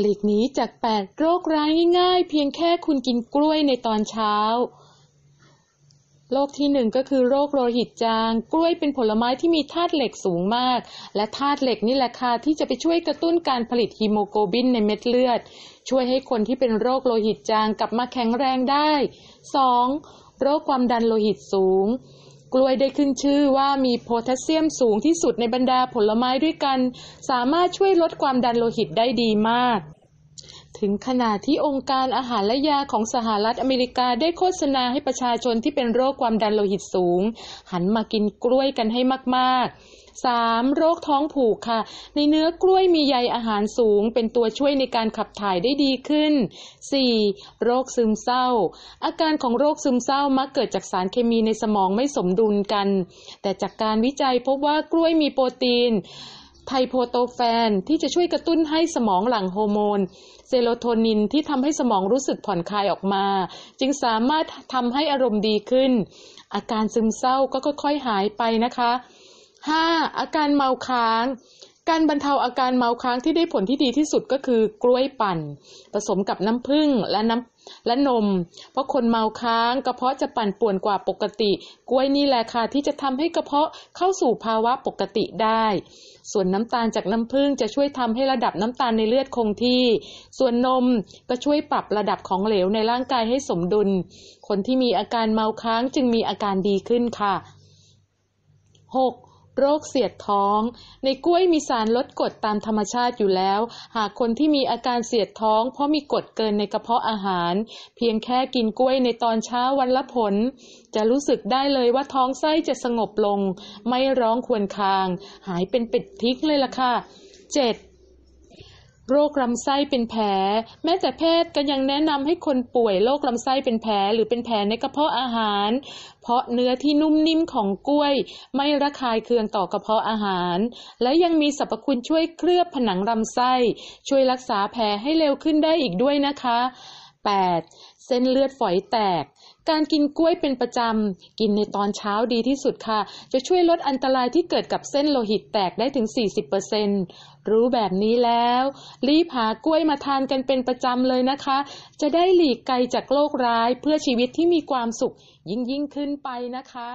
หลีกหนีจากแปดโรคร้ายง่ายๆ เพียงแค่คุณกินกล้วยในตอนเช้าโรคที่หนึ่งก็คือ โรคโลหิตจาง กล้วยเป็นผลไม้ที่มีธาตุเหล็กสูงมาก และธาตุเหล็กนี่แหละค่ะที่จะไปช่วยกระตุ้นการผลิตฮีโมโกลบินในเม็ดเลือด ช่วยให้คนที่เป็นโรคโลหิตจางกลับมาแข็งแรงได้ 2. โรคความดันโลหิตสูงกล้วยได้ขึ้นชื่อว่ามีโพแทสเซียมสูงที่สุดในบรรดาผลไม้ด้วยกัน สามารถช่วยลดความดันโลหิตได้ดีมากถึงขนาดที่องค์การอาหารและยาของสหรัฐอเมริกาได้โฆษณาให้ประชาชนที่เป็นโรคความดันโลหิตสูง หันมากินกล้วยกันให้มาก ๆ 3. โรคท้องผูกค่ะ ในเนื้อกล้วยมีใยอาหารสูง เป็นตัวช่วยในการขับถ่ายได้ดีขึ้น 4. โรคซึมเศร้า อาการของโรคซึมเศร้ามักเกิดจากสารเคมีในสมองไม่สมดุลกัน แต่จากการวิจัยพบว่ากล้วยมีโปรตีนไทโพโตแฟนที่จะช่วยกระตุ้นให้สมองหลั่งโฮอร์โมน เซโรโทนินที่ทำให้สมองรู้สึกผ่อนคลายออกมา จึงสามารถทำให้อารมณ์ดีขึ้น อาการซึมเศร้าก็ค่อยๆหายไปนะคะ 5. อาการเมาค้างการบรรเทาอาการเมาค้างที่ได้ผลที่ดีที่สุดก็คือกล้วยปั่น ผสมกับน้ำผึ้งและน้ำและนม เพราะคนเมาค้างกระเพาะจะปั่นป่วนกว่าปกติ กล้วยนี่แหละค่ะที่จะทำให้กระเพาะเข้าสู่ภาวะปกติได้ ส่วนน้ำตาลจากน้ำผึ้งจะช่วยทำให้ระดับน้ำตาลในเลือดคงที่ ส่วนนมก็ช่วยปรับระดับของเหลวในร่างกายให้สมดุล คนที่มีอาการเมาค้างจึงมีอาการดีขึ้นค่ะ 6. โรคเสียดท้อง ในกล้วยมีสารลดกรดตามธรรมชาติอยู่แล้ว หากคนที่มีอาการเสียดท้องเพราะมีกรดเกินในกระเพาะอาหาร เพียงแค่กินกล้วยในตอนเช้าวันละผล จะรู้สึกได้เลยว่าท้องไส้จะสงบลง ไม่ร้องควนคาง หายเป็นปิดทิกเลยล่ะค่ะ 7. โรคลำไส้เป็นแผล แม้แต่แพทย์ก็ยังแนะนำให้คนป่วยโรคลำไส้เป็นแผลหรือเป็นแผลในกระเพาะอาหาร เพราะเนื้อที่นุ่มนิ่มของกล้วย ไม่ระคายเคืองต่อกระเพาะอาหาร และยังมีสรรพคุณช่วยเคลือบผนังลำไส้ ช่วยรักษาแผลให้เร็วขึ้นได้อีกด้วยนะคะ8เส้นเลือดฝอยแตก การกินกล้วยเป็นประจำ กินในตอนเช้าดีที่สุดค่ะ จะช่วยลดอันตรายที่เกิดกับเส้นโลหิตแตกได้ถึง 40%รู้แบบนี้แล้ว รีบหากล้วยมาทานกันเป็นประจำเลยนะคะ จะได้หลีกไกลจากโรคร้ายเพื่อชีวิตที่มีความสุข ยิ่งยิ่งขึ้นไปนะคะ